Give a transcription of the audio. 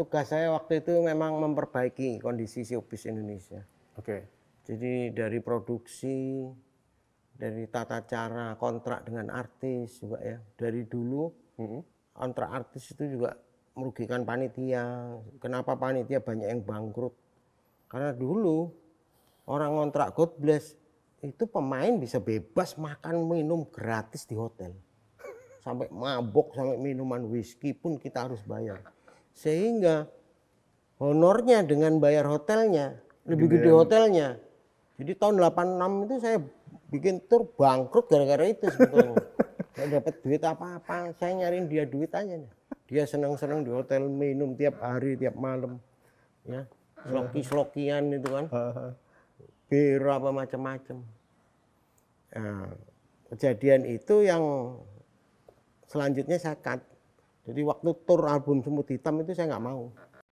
tugas saya waktu itu memang memperbaiki kondisi showbiz Indonesia. Oke. Okay. Jadi dari produksi, dari tata cara kontrak dengan artis juga ya. Dari dulu hmm. kontrak artis itu juga merugikan panitia. Kenapa panitia banyak yang bangkrut? Karena dulu orang kontrak God bless itu pemain bisa bebas makan minum gratis di hotel. Sampai mabok, sampai minuman whisky pun kita harus bayar. Sehingga honornya dengan bayar hotelnya, lebih gede, gede hotelnya. Jadi tahun 86 itu saya bikin tur bangkrut gara-gara itu sebetulnya. saya dapat duit apa-apa, saya nyariin dia duit aja. Dia senang-senang di hotel minum tiap hari, tiap malam. Ya, sloki-slokian itu kan. berapa apa macam-macam. Nah, kejadian itu yang selanjutnya saya cut. Jadi waktu tur album Semut Hitam itu saya nggak mau.